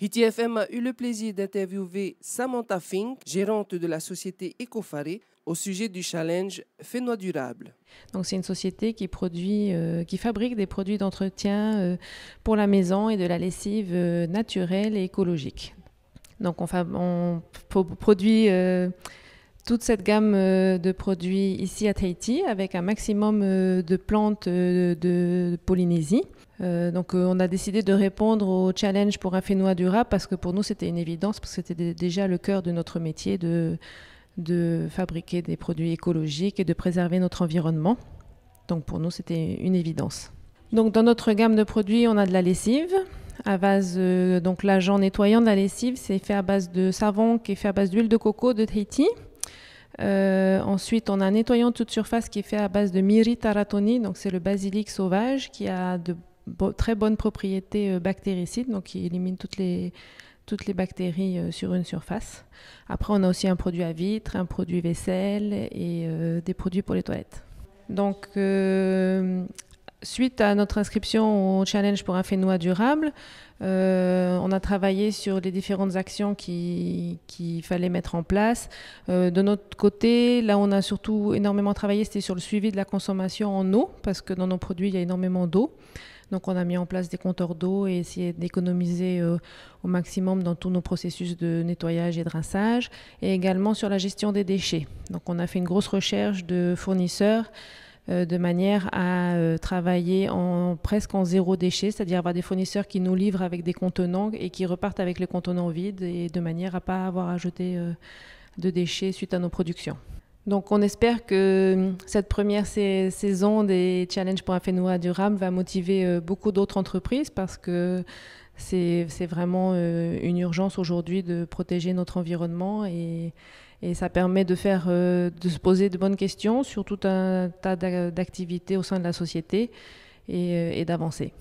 utfm a eu le plaisir d'interviewer Samantha Fink, gérante de la société Ecofaré, au sujet du challenge fais durable. Donc c'est une société qui euh, qui fabrique des produits d'entretien euh, pour la maison et de la lessive euh, naturelle et écologique. Donc on, on produit toute cette gamme de produits ici à Tahiti avec un maximum de plantes de Polynésie. Euh, donc euh, on a décidé de répondre au challenge pour un fénois durable parce que pour nous c'était une évidence, parce que c'était déjà le cœur de notre métier de, de fabriquer des produits écologiques et de préserver notre environnement. Donc pour nous c'était une évidence. Donc dans notre gamme de produits on a de la lessive à base, euh, donc l'agent nettoyant de la lessive c'est fait à base de savon qui est fait à base d'huile de coco de Tahiti. ensuite, on a un nettoyant de toute surface qui est fait à base de Myri taratoni, donc c'est le basilic sauvage qui a de très bonne propriété euh, bactéricide, donc qui élimine toutes les, toutes les bactéries euh, sur une surface. Après, on a aussi un produit à vitre, un produit vaisselle et euh, des produits pour les toilettes. Donc, suite à notre inscription au challenge pour un fénois durable, on a travaillé sur les différentes actions qu'il fallait mettre en place. Euh, de notre côté, là, on a surtout énormément travaillé, c'était sur le suivi de la consommation en eau, parce que dans nos produits, il y a énormément d'eau. Donc, on a mis en place des compteurs d'eau et essayé d'économiser euh, au maximum dans tous nos processus de nettoyage et de rinçage, et également sur la gestion des déchets. Donc, on a fait une grosse recherche de fournisseurs euh, de manière à euh, travailler presque en zéro déchet, c'est-à-dire avoir des fournisseurs qui nous livrent avec des contenants et qui repartent avec les contenants vides et de manière à ne pas avoir à jeter euh, de déchets suite à nos productions. Donc on espère que cette première saison des challenges pour un fenouil durable va motiver beaucoup d'autres entreprises parce que c'est vraiment une urgence aujourd'hui de protéger notre environnement et, et ça permet de, faire, euh, de se poser de bonnes questions sur tout un tas d'activités au sein de la société et, euh, et d'avancer.